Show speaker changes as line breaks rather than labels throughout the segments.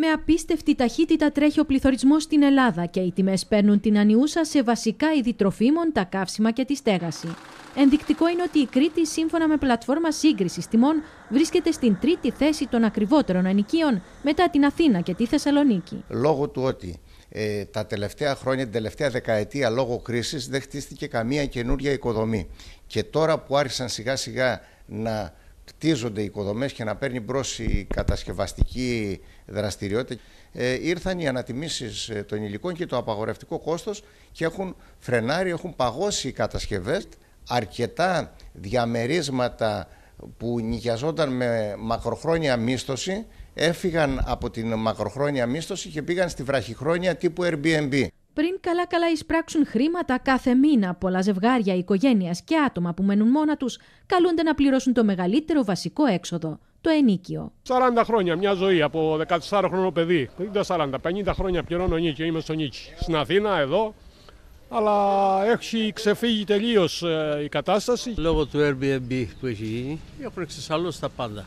Με απίστευτη ταχύτητα τρέχει ο πληθωρισμός στην Ελλάδα και οι τιμές παίρνουν την ανιούσα σε βασικά είδη τροφίμων, τα καύσιμα και τη στέγαση. Ενδεικτικό είναι ότι η Κρήτη, σύμφωνα με πλατφόρμα σύγκρισης τιμών, βρίσκεται στην τρίτη θέση των ακριβότερων ανικίων μετά την Αθήνα και τη Θεσσαλονίκη.
Λόγω του ότι ε, τα τελευταία χρόνια, την τελευταία δεκαετία λόγω κρίσης, δεν χτίστηκε καμία καινούργια οικοδομή. Και τώρα που άρχισαν σιγά σιγά να κτίζονται οικοδομές και να παίρνει μπρος η κατασκευαστική δραστηριότητα. Ε, ήρθαν οι ανατιμήσεις ε, των υλικών και το απαγορευτικό κόστος και έχουν φρενάρει, έχουν παγώσει οι κατασκευές αρκετά διαμερίσματα που νοικιαζόταν με μακροχρόνια μίσθωση έφυγαν από την μακροχρόνια μίσθωση και πήγαν στη βραχυχρόνια τύπου Airbnb
πριν καλά-καλά εισπράξουν χρήματα κάθε μήνα, πολλά ζευγάρια, οικογένειας και άτομα που μένουν μόνα τους καλούνται να πληρώσουν το μεγαλύτερο βασικό έξοδο, το ενίκιο.
40 χρόνια, μια ζωή από 14 χρόνο παιδί. Δεν τα 40, 50 χρόνια πληρώνω νίκιο, είμαι στο νίκη. Στην Αθήνα,
εδώ. Αλλά έχει ξεφύγει τελείως ε, η κατάσταση. Λόγω του Airbnb που έχει γίνει, έχουν εξασφαλώσει τα πάντα.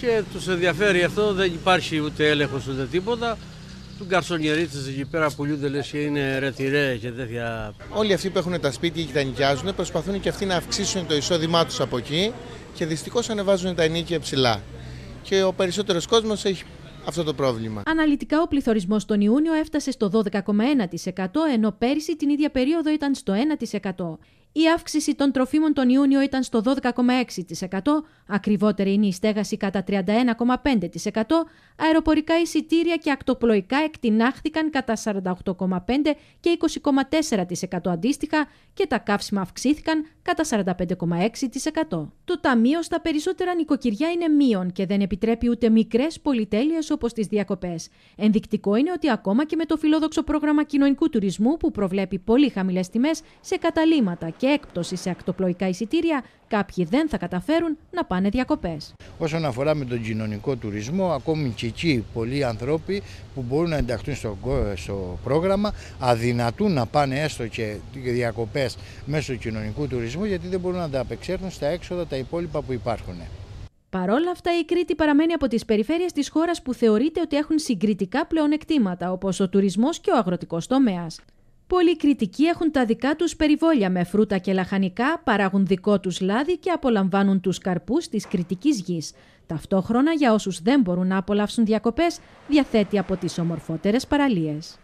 Και του ενδιαφέρει αυτό, δεν υπάρχει ούτε έλεγχος ούτε τίποτα του γκαρσονιερίτσε εκεί πέρα λιούνται λες και είναι ρετυρέ και τέτοια. Όλοι
αυτοί που έχουν τα σπίτια και τα νοικιάζουν προσπαθούν και αυτοί να αυξήσουν το εισόδημά τους από εκεί και δυστυχώς ανεβάζουν τα ενίκια ψηλά. Και ο περισσότερος κόσμος έχει αυτό το πρόβλημα.
Αναλυτικά, ο πληθωρισμός τον Ιούνιο έφτασε στο 12,1%, ενώ πέρυσι την ίδια περίοδο ήταν στο 1%. Η αύξηση των τροφίμων τον Ιούνιο ήταν στο 12,6%, ακριβότερη είναι η στέγαση κατά 31,5%, αεροπορικά εισιτήρια και ακτοπλοϊκά εκτινάχθηκαν κατά 48,5% και 20,4% αντίστοιχα και τα καύσιμα αυξήθηκαν κατά 45,6%. Το ταμείο στα περισσότερα νοικοκυριά είναι μείον και δεν επιτρέπει ούτε μικρές πολυτέλειες όπως τις διακοπές. Ενδεικτικό είναι ότι ακόμα και με το φιλόδοξο πρόγραμμα κοινωνικού τουρισμού που προβλέπει πολύ χαμηλές τιμές σε καταλήματα... και και έκπτωση σε ακτοπλοϊκά εισιτήρια, κάποιοι δεν θα καταφέρουν να πάνε διακοπές.
Όσον αφορά με τον κοινωνικό τουρισμό, ακόμη και εκεί πολλοί άνθρωποι που μπορούν να ενταχθούν στο, πρόγραμμα αδυνατούν να πάνε έστω και διακοπές μέσω κοινωνικού τουρισμού γιατί δεν μπορούν να τα απεξέλθουν στα έξοδα τα υπόλοιπα που υπάρχουν.
Παρόλα αυτά, η Κρήτη παραμένει από τις περιφέρειες της χώρας που θεωρείται ότι έχουν συγκριτικά πλεονεκτήματα, όπως ο τουρισμός και ο αγροτικός τομέας. Πολλοί κριτικοί έχουν τα δικά τους περιβόλια με φρούτα και λαχανικά, παράγουν δικό τους λάδι και απολαμβάνουν τους καρπούς της κριτικής γης. Ταυτόχρονα για όσους δεν μπορούν να απολαύσουν διακοπές, διαθέτει από τις ομορφότερες παραλίες.